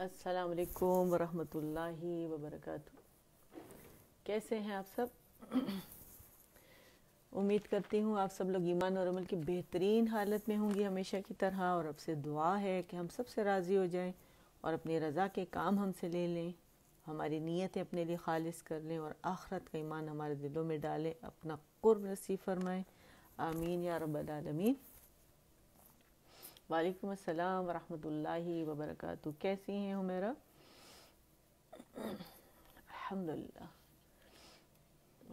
असलकुम वरहमल वबरक कैसे हैं आप सब उम्मीद करती हूँ आप सब लोग ईमान और अमल की बेहतरीन हालत में होंगी हमेशा की तरह और अब से दुआ है कि हम सब से राज़ी हो जाएं और अपनी रज़ा के काम हमसे ले लें हमारी नीयतें अपने लिए खालिस कर लें और आखरत का ईमान हमारे दिलों में डालें अपना कुर्ब नसीब फरमाएँ आमीन या रबालमीन वालेकुम अस्सलाम वरहमतुल्लाहि वबरकatuह कैसी हैं हुमैरा अल्हम्दुलिल्लाह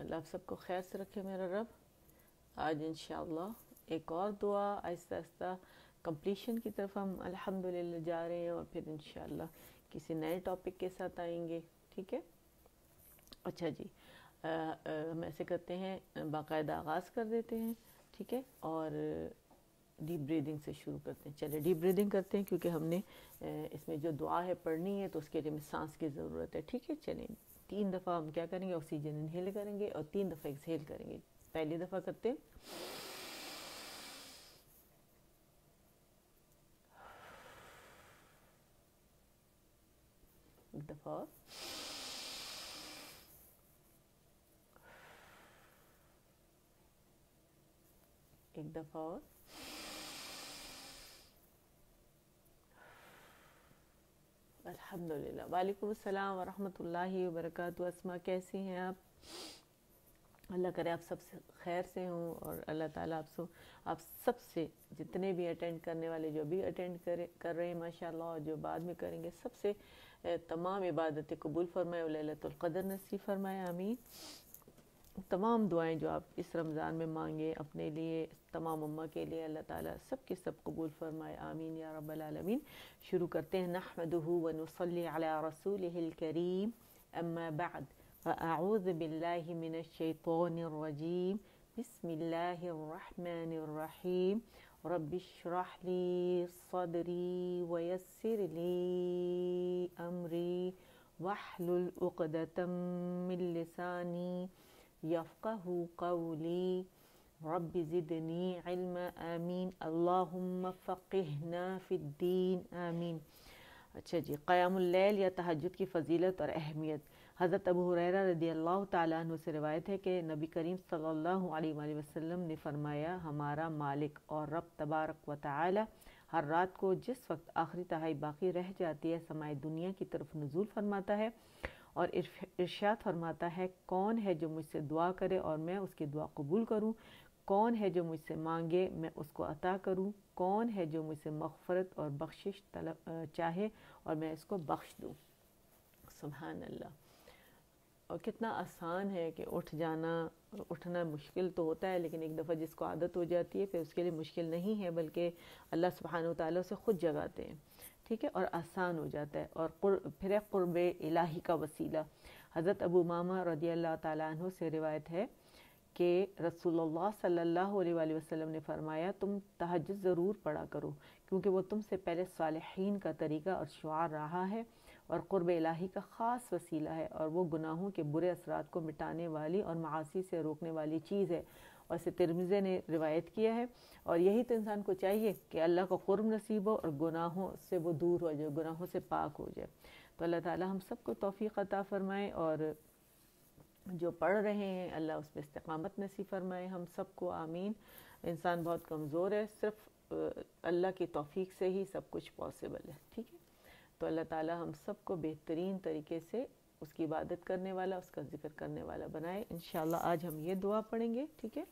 अल्लाह आप सबको खैर से रखे मेरा रब आज इन एक और दुआ आहिस्ता आहिस्ता कंप्लीशन की तरफ हम अल्हम्दुलिल्लाह जा रहे हैं और फिर इन किसी नए टॉपिक के साथ आएंगे ठीक है अच्छा जी आ, आ, हम ऐसे करते हैं बाकायदा आगाज़ कर देते हैं ठीक है और डीप ब्रीदिंग से शुरू करते हैं चले डीप ब्रीदिंग करते हैं क्योंकि हमने इसमें जो दुआ है पढ़नी है तो उसके लिए हमें सांस की ज़रूरत है ठीक है चलें तीन दफ़ा हम क्या करेंगे ऑक्सीजन इनहेल करेंगे और तीन दफ़ा एक्सहेल करेंगे पहली दफ़ा करते हैं एक दफ़ा एक दफ़ा और अल्हम्दुलिल्लाह वालेकुम अस्सलाम व बरकातहू अस्मा कैसी हैं आप अल्लाह करे आप सब खैर से हों और अल्लाह ताला आप सब आप सब से जितने भी अटेंड करने वाले जो भी अटेंड कर कर रहे हैं माशाल्लाह और जो बाद में करेंगे सबसे तमाम इबादतें कबूल फरमाए लतुल्क़दर नसीब फरमाए आमीन तमाम दुआएं जो आप इस रमज़ान में मांगें अपने लिए तमाम अम्मा के लिए अल्लाह ताला सब के सब कबूल फरमाए आमीन या रबालमीन शुरू करते हैं नहमदहू व नसल्ली अला करीम अम्मा आऊज अऊज़ बिल्लाहि मिनश शैतानिर रजीम सदरी वयसरली अमरी वहलुल उक़दतम قولي رب زدني علما آمين اللهم فقهنا في الدين آمين अच्छा जी कयाम या तहजद की फ़जीलत और अहमियत हज़रत अबू हुरैरा रदी अल्लाह तु से रिवायत है कि नबी करीम सल्लल्लाहु अलैहि वसल्लम ने फरमाया हमारा मालिक और रब तबारक व ताली हर रात को जिस वक्त आखिरी तहाई बाकी रह जाती है समाय दुनिया की तरफ नजूल फरमाता है और इर्शाद फरमाता है कौन है जो मुझसे दुआ करे और मैं उसकी दुआ कबूल करूँ कौन है जो मुझसे मांगे मैं उसको अता करूँ कौन है जो मुझसे मफ़रत और बख्शिश तलब चाहे और मैं इसको बख्श दूँ सुबहान अल्लाह और कितना आसान है कि उठ जाना उठना मुश्किल तो होता है लेकिन एक दफ़ा जिसको आदत हो जाती है फिर उसके लिए मुश्किल नहीं है बल्कि अल्लाह सुबहान ताली से ख़ुद जगाते हैं ठीक है और आसान हो जाता है और फिर कुरब इलाही का वसीला हज़रत अबू मामा रदी अल्लाह तु से रिवायत है कि रसोल्ला सल्ला वसलम ने फरमाया तुम तहज ज़रूर पढ़ा करो क्योंकि तुम तुमसे पहले सालहीन का तरीका और शुार रहा है और क़ुरब इलाही का ख़ास वसीला है और वह गुनाहों के बुरे असरात को मिटाने वाली और मासी से रोकने वाली चीज़ है और इसे तिरमिज़े ने रिवायत किया है और यही तो इंसान को चाहिए कि अल्लाह को कुर्म नसीब हो और गुनाहों से वो दूर हो जाए गुनाहों से पाक हो जाए तो अल्लाह ताला हम सबको तोफ़ी अता फ़रमाएँ और जो पढ़ रहे हैं अल्लाह उस पर इस्तकामत नसीब फरमाए हम सबको आमीन इंसान बहुत कमज़ोर है सिर्फ अल्लाह की तोफ़ी से ही सब कुछ पॉसिबल है ठीक है तो अल्लाह ताला हम सबको बेहतरीन तरीके से उसकी इबादत करने वाला उसका जिक्र करने वाला बनाए इन आज हम ये दुआ पढ़ेंगे ठीक है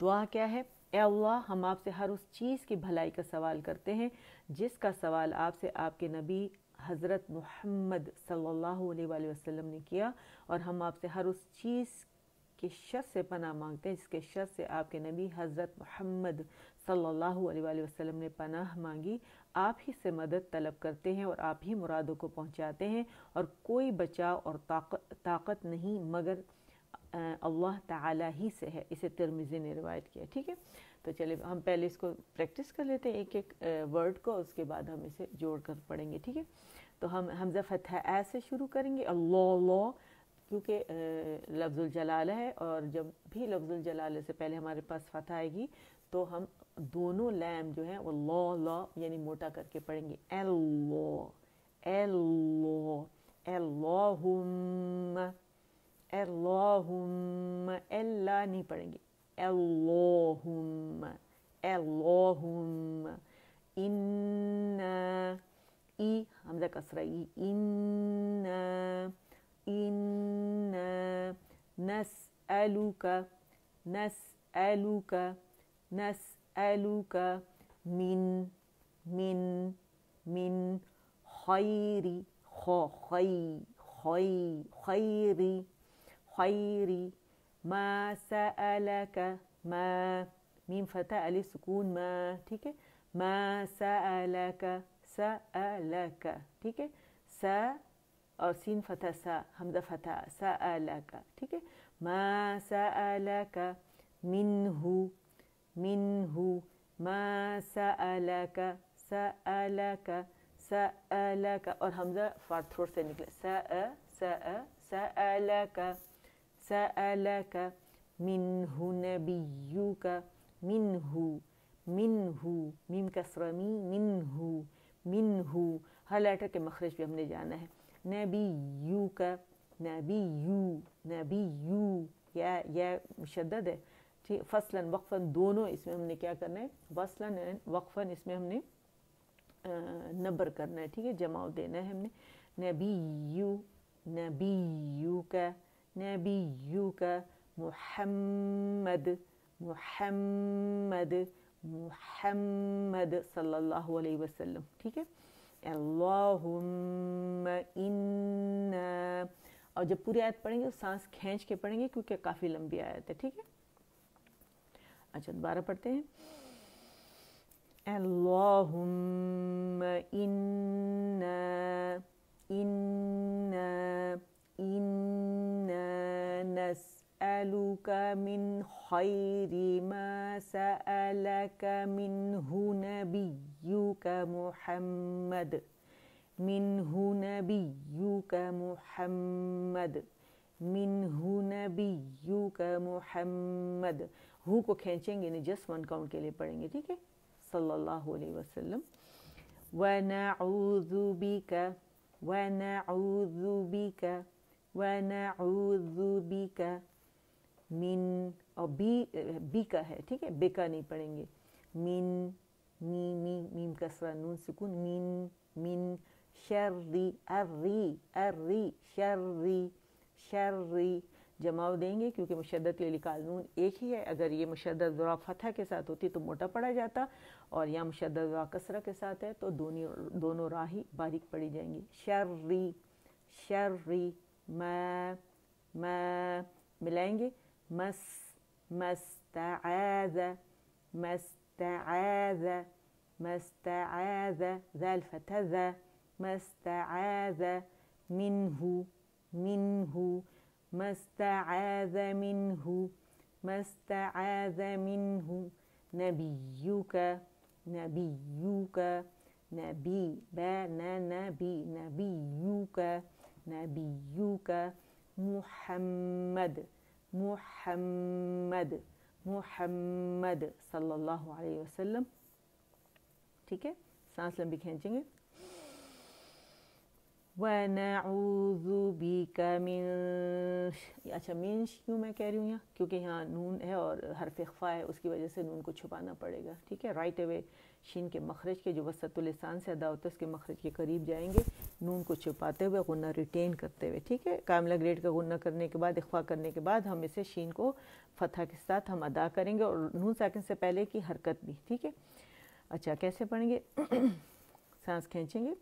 दुआ क्या है ए अल्लाह हम आपसे हर उस चीज़ की भलाई का सवाल करते हैं जिसका सवाल आपसे आपके नबी हज़रत मोहम्मद सल्लल्लाहु अलैहि वसल्लम ने किया और हम आपसे हर उस चीज़ के शर से पनाह मांगते हैं जिसके शर से आपके नबी हज़रत मोहम्मद सल्लल्लाहु अलैहि वसल्लम ने पनाह मांगी आप ही से मदद तलब करते हैं और आप ही मुरादों को पहुंचाते हैं और कोई बचाव और ताकत ताकत नहीं मगर अल्लाह ताला ही से है इसे तिरमिज़ी ने रिवायत किया ठीक है तो चलिए हम पहले इसको प्रैक्टिस कर लेते हैं एक एक वर्ड को उसके बाद हम इसे जोड़ कर पढ़ेंगे ठीक है तो हम हमजा फतह ऐसे से शुरू करेंगे अल्लाह क्योंकि लफ्ज़ुल जलाल है और जब भी लफ्ज़ुल जलाल से पहले हमारे पास फतह आएगी तो हम दोनों लैम जो है वो लॉ लॉ यानी मोटा करके पढ़ेंगे एल्लो एल्लो एल्लाहुम्मा اللهم الا نہیں پڑھیں گے اللهم اللهم ان ای حمزہ کسرہ ای ان ان نسالوك نسالوك نسالوك من من من خيري خير خي خي خيري خير ما سألك ما ميم فتاة ألف سكون ما ठीक है ما سألك سألك ठीक है स और सीन फतह सा हमजा फतह सअलक ठीक है मा सअलक मिनहु मिनहु मा सअलक सअलक सअलक और हमजा फारथ्रोर से निकले सअ सअ सअलक سألك منه نبيك منه منه मीम कसरा मी मिनहू मिनहू हर लेटर के मखरज भी हमने जाना है नबी यू का नबी यू नबी यू यह यह मुशद है ठीक फसलन वक्फन दोनों इसमें हमने क्या करना है वसलन एंड वक्फन इसमें हमने नबर करना है ठीक है जमाव देना है हमने नबी यू नबी यू का नबीयुक محمد محمد मुहम्मद सल्लल्लाहु अलैहि वसल्लम ठीक है अल्लाहुम्मा और जब पूरी आयत पढ़ेंगे तो सांस खींच के पढ़ेंगे क्योंकि काफ़ी लंबी आयत है ठीक है अच्छा दोबारा पढ़ते हैं اللهم إنا إنا أسألك من خير ما سألك منه نبيك محمد منه نبيك محمد منه نبيك محمد هو کو کھینچیں گے جس من کاؤنٹ کے لئے پڑھیں گے ٹھیک ہے صلى الله عليه وسلم ونعوذ بك ونعوذ بك ونعوذ بك मीन और बी बी का है ठीक है बे का नहीं पढ़ेंगे मीन मी मी मीम कसरा नून सुकून मीन मीन शर्री अर्री री शर्री शर्री जमाव देंगे क्योंकि के लिए कानून एक ही है अगर ये मुशद्दत फतह के साथ होती तो मोटा पड़ा जाता और यहाँ मुशद्दत कसरा के साथ है तो दोनों दोनों राही बारीक पड़ी जाएंगी शर्री शर्री मैं मैं मिलाएंगे مس ما استعاذ ما استعاذ ما استعاذ ذا الفتذا ما استعاذ منه منه ما استعاذ منه ما استعاذ منه نبيك نبيك نبي بنا نبي نبيك نبيك محمد محمد محمد صلى الله عليه وسلم ठीक है सांस लंबी खींचेंगे वनाउज़ु बिका मिन अच्छा मीन क्यों मैं कह रही हूँ यहाँ क्योंकि यहाँ नून है और हरफ ख्वा है उसकी वजह से नून को छुपाना पड़ेगा ठीक है राइट अवे शीन के मखरज के जो वसतुलसान से अदा है उसके मखरज के करीब जाएंगे नून को छुपाते हुए गुना रिटेन करते हुए ठीक है कामला ग्रेड का गुना करने के बाद अखवा करने के बाद हम इसे शीन को फतह के साथ हम अदा करेंगे और नून साकिन से पहले की हरकत भी ठीक है अच्छा कैसे पढ़ेंगे सांस खींचेंगे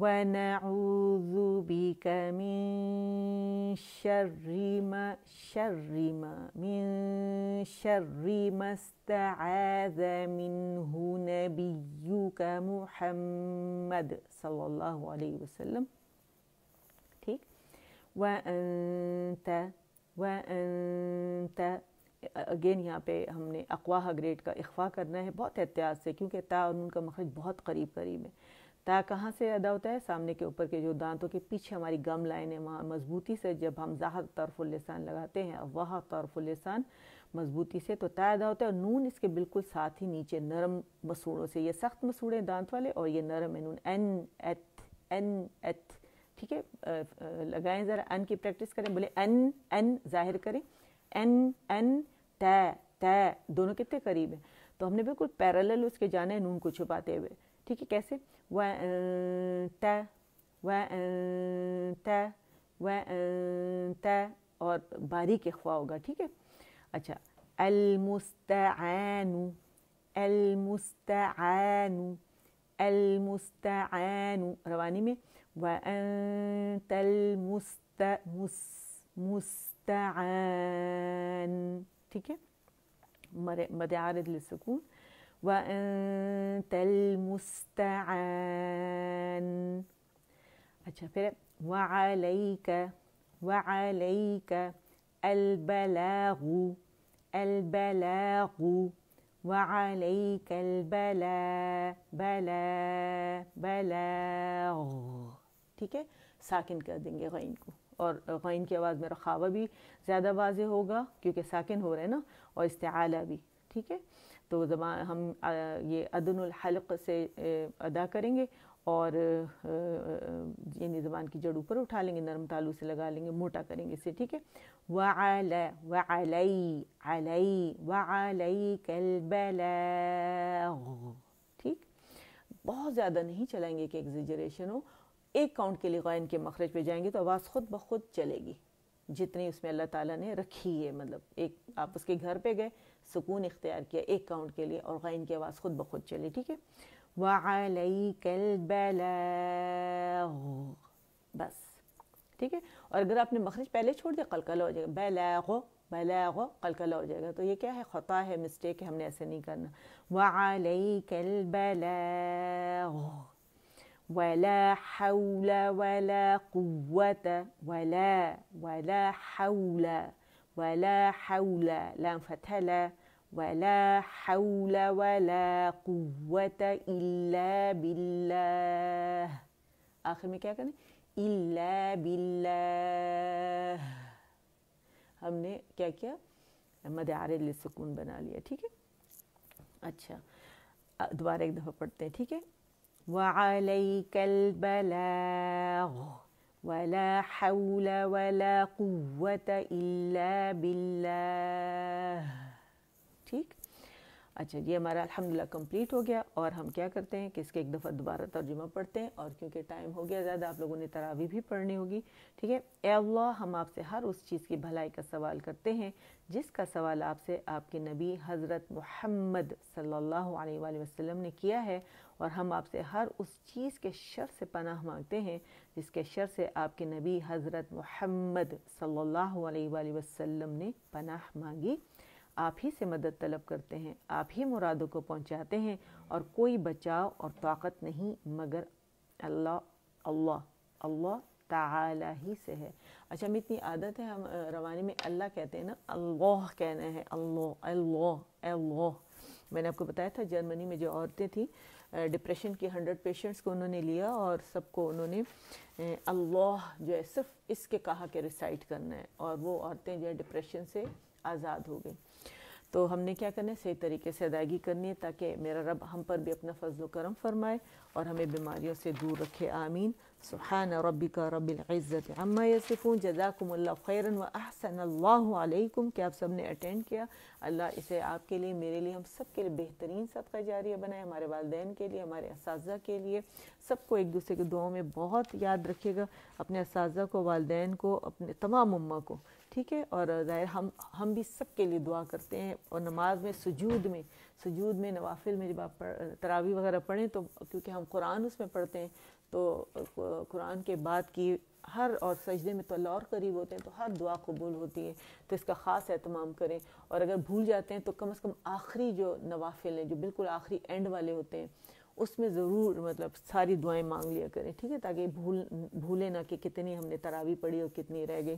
ونعوذ بك من شر ما شر ما من شر ما استعاذ منه نبيك محمد صلى الله عليه وسلم تيك وأنت وأنت again here we have अकवा हग्रेड the इख्वा करना है बहुत एहतियात से क्योंकि ता और उनका मखरज बहुत करीब ता कहाँ से अदा होता है सामने के ऊपर के जो दांतों के पीछे हमारी गम लाइन है वहाँ मजबूती से जब हम जहाँ तरफुलसान लगाते हैं वह तरफुलसान मजबूती से तो ता अदा होता है और नून इसके बिल्कुल साथ ही नीचे नरम मसूड़ों से ये सख्त मसूड़े दांत वाले और ये नरम है नून एन एथ एन एथ ठीक है लगाएं ज़रा एन की प्रैक्टिस करें बोले एन एन जाहिर करें एन एन तय तय दोनों कितने करीब हैं तो हमने बिल्कुल पैरेलल उसके जाना है नून को छुपाते हुए ठीक है कैसे वंत वंत वंत और बारीक अखवा होगा ठीक है अच्छा المستعان المستعان المستعان رواني में وأنت المست مس مستعان ठीक है مد عارض للسكون وأنت المستعان وعليك وعليك البلاغ البلاغ وعليك البلا بلا بلاغ ٹھیک ہے ساکن کر دیں گے غین کو اور غین کی آواز میرا خوابہ بھی زیادہ واضح ہوگا کیونکہ ساکن ہو رہے نا اور استعالہ بھی ٹھیک ہے तो जमा हम ये अदनुल हलक से अदा करेंगे और यानी ज़बान की जड़ ऊपर उठा लेंगे नरम तालू से लगा लेंगे मोटा करेंगे इसे ठीक है कल ठीक बहुत ज़्यादा नहीं चलाएंगे कि एग्जिजरेशन हो एक काउंट के लिए गायन के मखरज पे जाएंगे तो आवाज़ खुद ब खुद चलेगी जितनी उसमें अल्लाह ताला ने रखी है मतलब एक आप उसके घर पे गए सुकून इख्तियार किया एक काउंट के लिए और गाइन की आवाज़ खुद ब खुद चली ठीक है वाई कल बस ठीक है और अगर आपने मखरज पहले छोड़ दिया कलकला हो जाएगा बैलागो कल कलकला हो जाएगा तो ये क्या है ख़ता है मिस्टेक है हमने ऐसे नहीं करना वाई कल बैलागो ولا حول ولا قوة ولا ولا حول ولا حول لا فتلا ولا حول ولا قوة إلا بالله آخر में क्या إلا بالله हमने کیا किया मदार सुकून بنا لیا ٹھیک ہے اچھا دوبارہ ایک دفعہ پڑھتے ہیں ٹھیک ہے وعليك البلاغ ولا حول ولا قوة إلا بالله ठीक अच्छा ये हमारा अल्हम्दुलिल्लाह कंप्लीट हो गया और हम क्या करते हैं कि इसके एक दफ़ा दोबारा तर्जुमा पढ़ते हैं और क्योंकि टाइम हो गया ज़्यादा आप लोगों ने तरावी भी पढ़नी होगी ठीक है ए अल्लाह हम आपसे हर उस चीज़ की भलाई का सवाल करते हैं जिसका सवाल आपसे आपके नबी हज़रत मोहम्मद सल्ला वसलम ने किया है और हम आपसे हर उस चीज़ के शर से पनाह मांगते हैं जिसके शर से आपके नबी हज़रत मोहम्मद सल्लल्लाहु अलैहि वसल्लम ने पनाह मांगी आप ही से मदद तलब करते हैं आप ही मुरादों को पहुंचाते हैं और कोई बचाव और ताकत नहीं मगर अल्लाह अल्लाह अल्लाह ताला ही से है अच्छा हमें इतनी आदत है हम रवानी में अल्लाह कहते हैं ना अल्लाह कहना है अल्लाह अल्लाह अल्लाह मैंने आपको बताया था जर्मनी में जो औरतें थीं डिप्रेशन के हंड्रेड पेशेंट्स को उन्होंने लिया और सबको उन्होंने अल्लाह जो है सिर्फ इसके कहा के रिसाइट करना है और वो औरतें जो है डिप्रेशन से आज़ाद हो गई तो हमने क्या करना है सही तरीके से अदायगी करनी है ताकि मेरा रब हम पर भी अपना फजल करम फरमाए और हमें बीमारियों से दूर रखे आमीन सुबहान रबिक रबिल्ज़त अम्मा यसफ़ून जदाकुमल्ला खैर व अहसन अलैक्म क्या आप सब ने अटेंड किया अल्लाह इसे आपके लिए मेरे लिए हम सब के लिए बेहतरीन सदका जारिया बनाए हमारे वालदेन के लिए हमारे इस के लिए सबको एक दूसरे की दुआओं में बहुत याद रखिएगा अपने इस को वालदेन को अपने तमाम उम्मा को ठीक है और ज़ाहिर हम हम भी सब के लिए दुआ करते हैं और नमाज में सजूद में सजूद में नवाफिल में जब आप तरावी वगैरह पढ़ें तो क्योंकि हम कुरान उसमें पढ़ते हैं तो कुरान के बाद की हर और सजदे में तो अल्लाह और करीब होते हैं तो हर दुआ कबूल होती है तो इसका ख़ास एहतमाम करें और अगर भूल जाते हैं तो कम अज़ कम आखिरी जो नवाफिल हैं जो बिल्कुल आखिरी एंड वाले होते हैं उसमें ज़रूर मतलब सारी दुआएं मांग लिया करें ठीक है ताकि भूल भूलें ना कि कितनी हमने तरावी पढ़ी और कितनी रह गई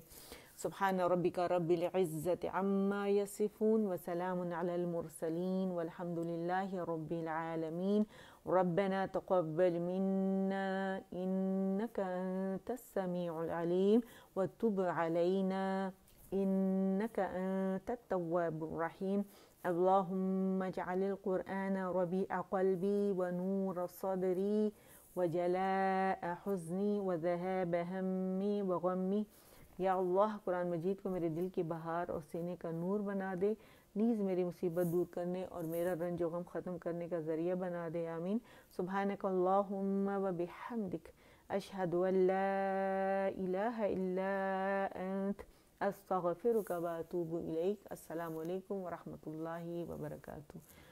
सुबहान का रबिलज़त अम्मा यसिफ़ून वसलामसलिन वलहमदिल्ला ربنا تقبل منا إنك أنت السميع العليم وتب علينا إنك أنت التواب الرحيم اللهم اجعل القرآن ربيع قلبي ونور صدري وجلاء حزني وذهاب همي وغمي يا الله قران مجيد کو میرے دل کی بہار اور سینے کا نور بنا دے नीज़ मेरी मुसीबत दूर करने और मेरा रंज गम ख़त्म करने का ज़रिया बना दे आमीन सुबह व बिहमदिक अशहदु अल्ला इलाहा इल्ला अंत अस्तगफिरुक व